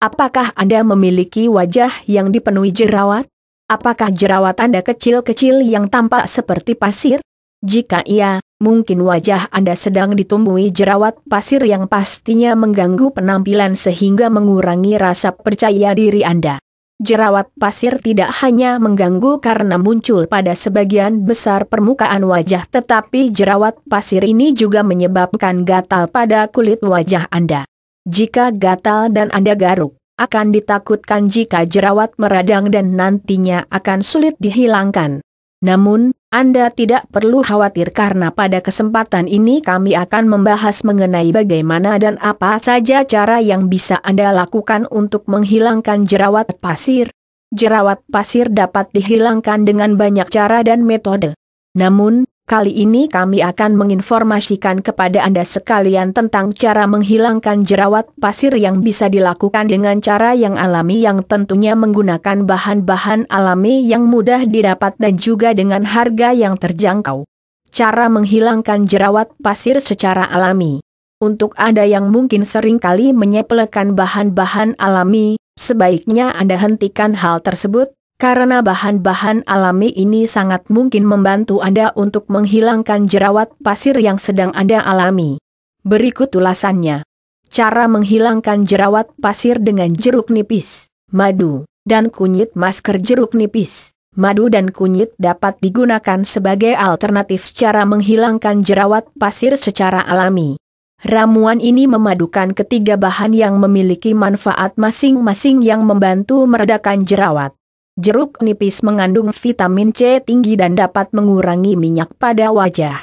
Apakah Anda memiliki wajah yang dipenuhi jerawat? Apakah jerawat Anda kecil-kecil yang tampak seperti pasir? Jika iya, mungkin wajah Anda sedang ditumbuhi jerawat pasir yang pastinya mengganggu penampilan sehingga mengurangi rasa percaya diri Anda. Jerawat pasir tidak hanya mengganggu karena muncul pada sebagian besar permukaan wajah tetapi jerawat pasir ini juga menyebabkan gatal pada kulit wajah Anda. Jika gatal dan Anda garuk, akan ditakutkan jika jerawat meradang dan nantinya akan sulit dihilangkan. Namun, Anda tidak perlu khawatir karena pada kesempatan ini kami akan membahas mengenai bagaimana dan apa saja cara yang bisa Anda lakukan untuk menghilangkan jerawat pasir. Jerawat pasir dapat dihilangkan dengan banyak cara dan metode. Namun, Kali ini kami akan menginformasikan kepada Anda sekalian tentang cara menghilangkan jerawat pasir yang bisa dilakukan dengan cara yang alami yang tentunya menggunakan bahan-bahan alami yang mudah didapat dan juga dengan harga yang terjangkau. Cara menghilangkan jerawat pasir secara alami. Untuk Anda yang mungkin seringkali menyepelekan bahan-bahan alami, sebaiknya Anda hentikan hal tersebut, karena bahan-bahan alami ini sangat mungkin membantu Anda untuk menghilangkan jerawat pasir yang sedang Anda alami. Berikut ulasannya. Cara menghilangkan jerawat pasir dengan jeruk nipis, madu, dan kunyit masker jeruk nipis. Madu dan kunyit dapat digunakan sebagai alternatif cara menghilangkan jerawat pasir secara alami. Ramuan ini memadukan ketiga bahan yang memiliki manfaat masing-masing yang membantu meredakan jerawat. Jeruk nipis mengandung vitamin C tinggi dan dapat mengurangi minyak pada wajah.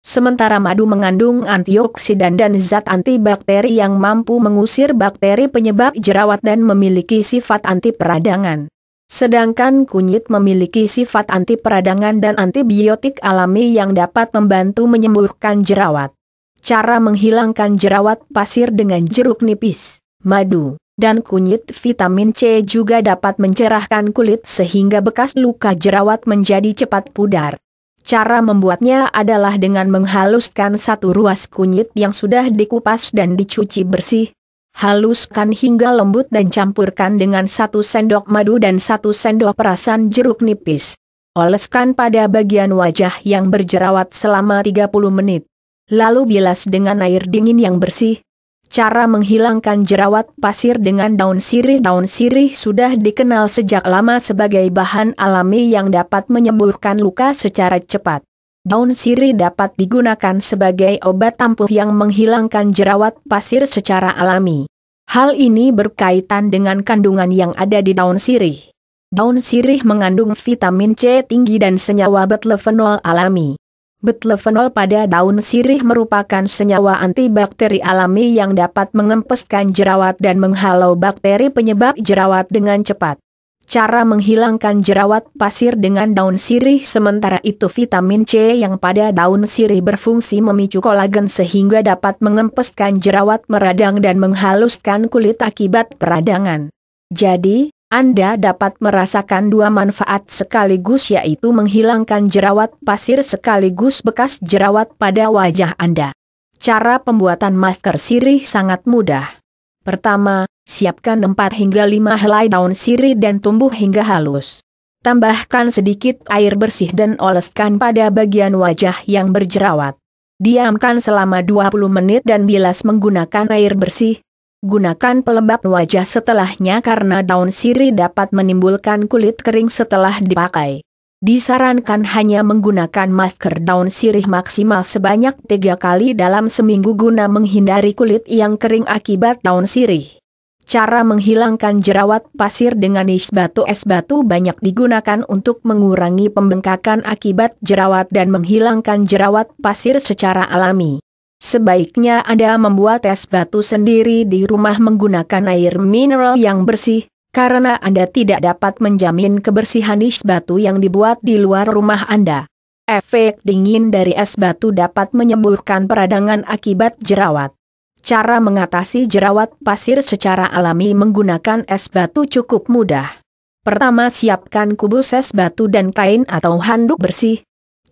Sementara madu mengandung antioksidan dan zat antibakteri yang mampu mengusir bakteri penyebab jerawat dan memiliki sifat anti peradangan. Sedangkan kunyit memiliki sifat anti peradangan dan antibiotik alami yang dapat membantu menyembuhkan jerawat. Cara menghilangkan jerawat pasir dengan jeruk nipis, madu, dan kunyit vitamin C juga dapat mencerahkan kulit sehingga bekas luka jerawat menjadi cepat pudar. Cara membuatnya adalah dengan menghaluskan satu ruas kunyit yang sudah dikupas dan dicuci bersih. Haluskan hingga lembut dan campurkan dengan satu sendok madu dan satu sendok perasan jeruk nipis. Oleskan pada bagian wajah yang berjerawat selama 30 menit. Lalu bilas dengan air dingin yang bersih, Cara menghilangkan jerawat pasir dengan daun sirih Daun sirih sudah dikenal sejak lama sebagai bahan alami yang dapat menyembuhkan luka secara cepat. Daun sirih dapat digunakan sebagai obat ampuh yang menghilangkan jerawat pasir secara alami. Hal ini berkaitan dengan kandungan yang ada di daun sirih. Daun sirih mengandung vitamin C tinggi dan senyawa betlefenol alami. Betlevenol pada daun sirih merupakan senyawa antibakteri alami yang dapat mengempeskan jerawat dan menghalau bakteri penyebab jerawat dengan cepat. Cara menghilangkan jerawat pasir dengan daun sirih sementara itu vitamin C yang pada daun sirih berfungsi memicu kolagen sehingga dapat mengempeskan jerawat meradang dan menghaluskan kulit akibat peradangan. Jadi, anda dapat merasakan dua manfaat sekaligus yaitu menghilangkan jerawat pasir sekaligus bekas jerawat pada wajah Anda. Cara pembuatan masker sirih sangat mudah. Pertama, siapkan 4 hingga 5 helai daun sirih dan tumbuh hingga halus. Tambahkan sedikit air bersih dan oleskan pada bagian wajah yang berjerawat. Diamkan selama 20 menit dan bilas menggunakan air bersih, Gunakan pelembab wajah setelahnya karena daun sirih dapat menimbulkan kulit kering setelah dipakai. Disarankan hanya menggunakan masker daun sirih maksimal sebanyak tiga kali dalam seminggu guna menghindari kulit yang kering akibat daun sirih. Cara menghilangkan jerawat pasir dengan es batu es batu banyak digunakan untuk mengurangi pembengkakan akibat jerawat dan menghilangkan jerawat pasir secara alami. Sebaiknya Anda membuat es batu sendiri di rumah menggunakan air mineral yang bersih, karena Anda tidak dapat menjamin kebersihan es batu yang dibuat di luar rumah Anda. Efek dingin dari es batu dapat menyembuhkan peradangan akibat jerawat. Cara mengatasi jerawat pasir secara alami menggunakan es batu cukup mudah. Pertama siapkan kubus es batu dan kain atau handuk bersih,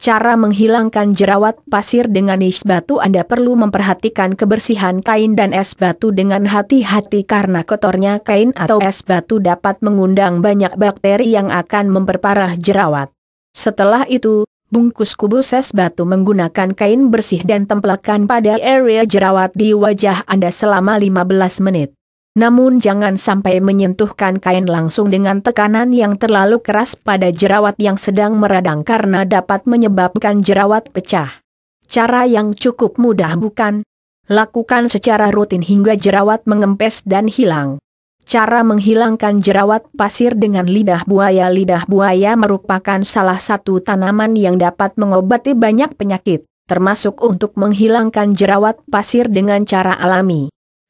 Cara menghilangkan jerawat pasir dengan es batu Anda perlu memperhatikan kebersihan kain dan es batu dengan hati-hati karena kotornya kain atau es batu dapat mengundang banyak bakteri yang akan memperparah jerawat. Setelah itu, bungkus kubus es batu menggunakan kain bersih dan tempelkan pada area jerawat di wajah Anda selama 15 menit. Namun jangan sampai menyentuhkan kain langsung dengan tekanan yang terlalu keras pada jerawat yang sedang meradang karena dapat menyebabkan jerawat pecah. Cara yang cukup mudah bukan? Lakukan secara rutin hingga jerawat mengempes dan hilang. Cara menghilangkan jerawat pasir dengan lidah buaya Lidah buaya merupakan salah satu tanaman yang dapat mengobati banyak penyakit, termasuk untuk menghilangkan jerawat pasir dengan cara alami.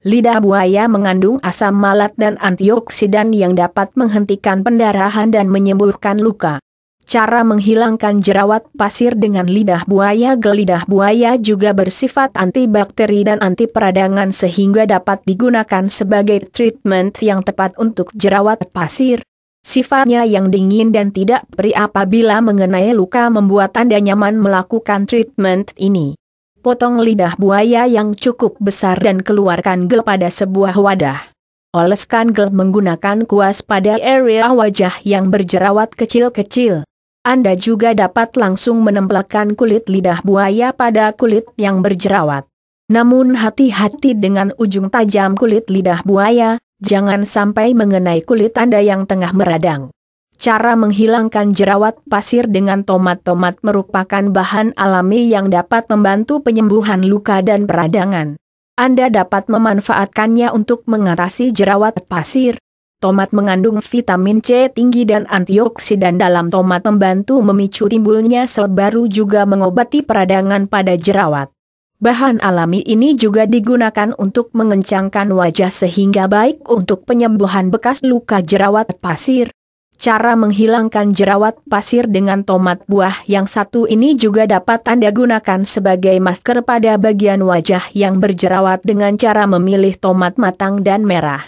Lidah buaya mengandung asam malat dan antioksidan yang dapat menghentikan pendarahan dan menyembuhkan luka. Cara menghilangkan jerawat pasir dengan lidah buaya Gelidah buaya juga bersifat antibakteri dan anti peradangan sehingga dapat digunakan sebagai treatment yang tepat untuk jerawat pasir. Sifatnya yang dingin dan tidak perih apabila mengenai luka membuat Anda nyaman melakukan treatment ini potong lidah buaya yang cukup besar dan keluarkan gel pada sebuah wadah. Oleskan gel menggunakan kuas pada area wajah yang berjerawat kecil-kecil. Anda juga dapat langsung menempelkan kulit lidah buaya pada kulit yang berjerawat. Namun hati-hati dengan ujung tajam kulit lidah buaya, jangan sampai mengenai kulit Anda yang tengah meradang. Cara menghilangkan jerawat pasir dengan tomat-tomat merupakan bahan alami yang dapat membantu penyembuhan luka dan peradangan. Anda dapat memanfaatkannya untuk mengatasi jerawat pasir. Tomat mengandung vitamin C tinggi dan antioksidan dalam tomat membantu memicu timbulnya sel baru juga mengobati peradangan pada jerawat. Bahan alami ini juga digunakan untuk mengencangkan wajah sehingga baik untuk penyembuhan bekas luka jerawat pasir. Cara menghilangkan jerawat pasir dengan tomat buah yang satu ini juga dapat Anda gunakan sebagai masker pada bagian wajah yang berjerawat dengan cara memilih tomat matang dan merah.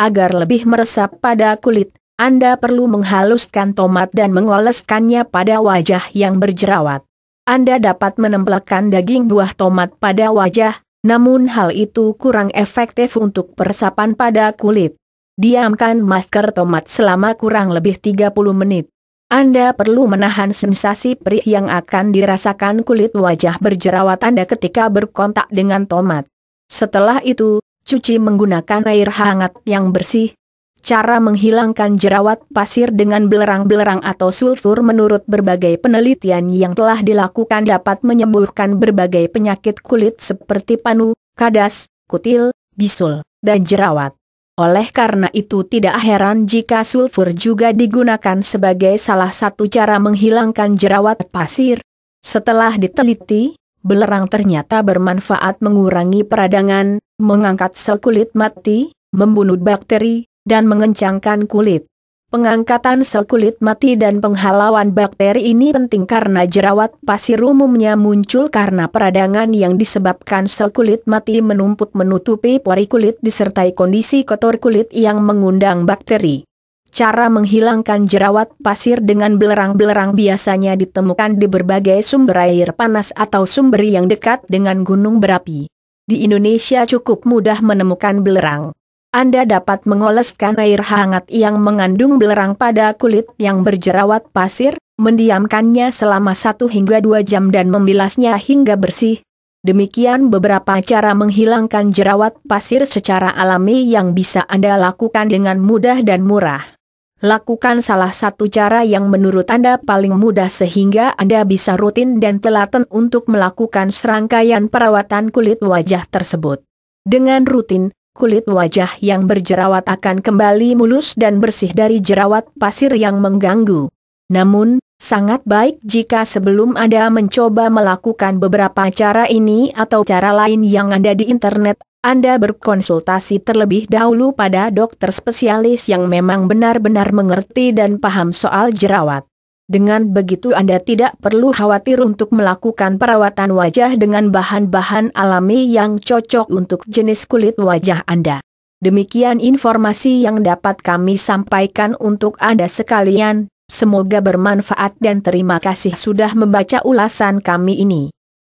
Agar lebih meresap pada kulit, Anda perlu menghaluskan tomat dan mengoleskannya pada wajah yang berjerawat. Anda dapat menempelkan daging buah tomat pada wajah, namun hal itu kurang efektif untuk peresapan pada kulit. Diamkan masker tomat selama kurang lebih 30 menit. Anda perlu menahan sensasi perih yang akan dirasakan kulit wajah berjerawat Anda ketika berkontak dengan tomat. Setelah itu, cuci menggunakan air hangat yang bersih. Cara menghilangkan jerawat pasir dengan belerang-belerang atau sulfur menurut berbagai penelitian yang telah dilakukan dapat menyembuhkan berbagai penyakit kulit seperti panu, kadas, kutil, bisul, dan jerawat. Oleh karena itu tidak heran jika sulfur juga digunakan sebagai salah satu cara menghilangkan jerawat pasir. Setelah diteliti, belerang ternyata bermanfaat mengurangi peradangan, mengangkat sel kulit mati, membunuh bakteri, dan mengencangkan kulit. Pengangkatan sel kulit mati dan penghalauan bakteri ini penting karena jerawat pasir umumnya muncul karena peradangan yang disebabkan sel kulit mati menumpuk menutupi pori kulit disertai kondisi kotor kulit yang mengundang bakteri. Cara menghilangkan jerawat pasir dengan belerang-belerang biasanya ditemukan di berbagai sumber air panas atau sumber yang dekat dengan gunung berapi. Di Indonesia cukup mudah menemukan belerang. Anda dapat mengoleskan air hangat yang mengandung belerang pada kulit yang berjerawat pasir, mendiamkannya selama 1 hingga dua jam dan membilasnya hingga bersih. Demikian beberapa cara menghilangkan jerawat pasir secara alami yang bisa Anda lakukan dengan mudah dan murah. Lakukan salah satu cara yang menurut Anda paling mudah sehingga Anda bisa rutin dan telaten untuk melakukan serangkaian perawatan kulit wajah tersebut. Dengan rutin, kulit wajah yang berjerawat akan kembali mulus dan bersih dari jerawat pasir yang mengganggu. Namun, sangat baik jika sebelum Anda mencoba melakukan beberapa cara ini atau cara lain yang ada di internet, Anda berkonsultasi terlebih dahulu pada dokter spesialis yang memang benar-benar mengerti dan paham soal jerawat. Dengan begitu Anda tidak perlu khawatir untuk melakukan perawatan wajah dengan bahan-bahan alami yang cocok untuk jenis kulit wajah Anda. Demikian informasi yang dapat kami sampaikan untuk Anda sekalian, semoga bermanfaat dan terima kasih sudah membaca ulasan kami ini.